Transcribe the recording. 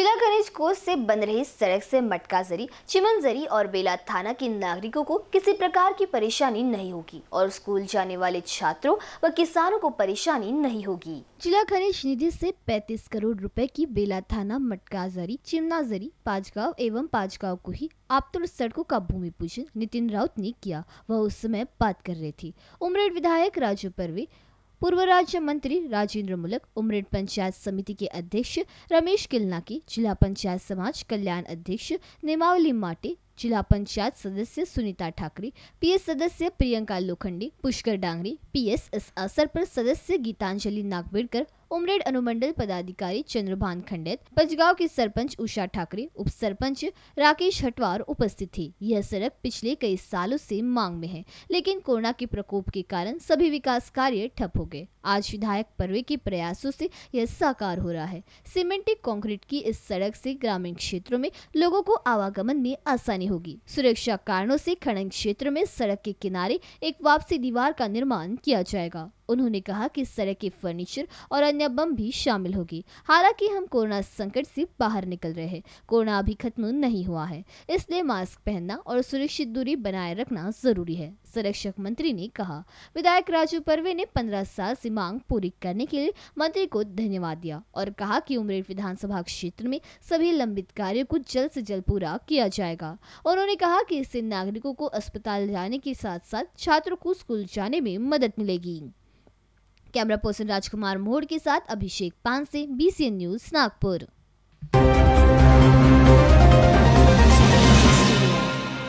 जिला खनिज कोष से बन रही सड़क से चिमन जरी और बेला थाना के नागरिकों को किसी प्रकार की परेशानी नहीं होगी और स्कूल जाने वाले छात्रों व किसानों को परेशानी नहीं होगी जिला खनिज निधि से 35 करोड़ रुपए की बेला थाना मटका चिमना चिमनाजरी पाजगाव एवं पाजगाव को ही आपतुल सड़कों का भूमि पूजन नितिन राउत ने किया वह उस समय बात कर रहे थे उमरेड विधायक राजू परवे पूर्व राज्य मंत्री राजेंद्र मुलक उमरेड पंचायत समिति के अध्यक्ष रमेश किलनाकी जिला पंचायत समाज कल्याण अध्यक्ष नेमावली माटे जिला पंचायत सदस्य सुनीता ठाकरे पीएस सदस्य प्रियंका लोखंडी पुष्कर डांगरी पीएस इस अवसर पर सदस्य गीतांजलि नागवेड़कर उमरेड अनुमंडल पदाधिकारी चंद्रभान खंडेत पंचगांव की सरपंच उषा ठाकरे उप सरपंच राकेश हटवार उपस्थित थी यह सड़क पिछले कई सालों से मांग में है लेकिन कोरोना के प्रकोप के कारण सभी विकास कार्य ठप हो गए आज विधायक परवे के प्रयासों से यह साकार हो रहा है सीमेंटिक कंक्रीट की इस सड़क से ग्रामीण क्षेत्रों में लोगों को आवागमन में आसानी होगी सुरक्षा कारणों से खनन क्षेत्र में सड़क के किनारे एक वापसी दीवार का निर्माण किया जाएगा उन्होंने कहा कि इस तरह के फर्नीचर और अन्य बम भी शामिल होगी हालांकि हम कोरोना संकट से बाहर निकल रहे हैं कोरोना अभी खत्म नहीं हुआ है इसलिए मास्क पहनना और सुरक्षित दूरी बनाए रखना जरूरी है संरक्षक मंत्री ने कहा विधायक राजू परवे ने पंद्रह साल से मांग पूरी करने के लिए मंत्री को धन्यवाद दिया और कहा कि उमरेड विधानसभा क्षेत्र में सभी लंबित कार्यों को जल्द से जल्द पूरा किया जाएगा उन्होंने कहा कि इससे नागरिकों को अस्पताल जाने के साथ साथ छात्रों को स्कूल जाने में मदद मिलेगी कैमरा पर्सन राजकुमार मोड़ के साथ अभिषेक पानसे बीसीएन न्यूज नागपुर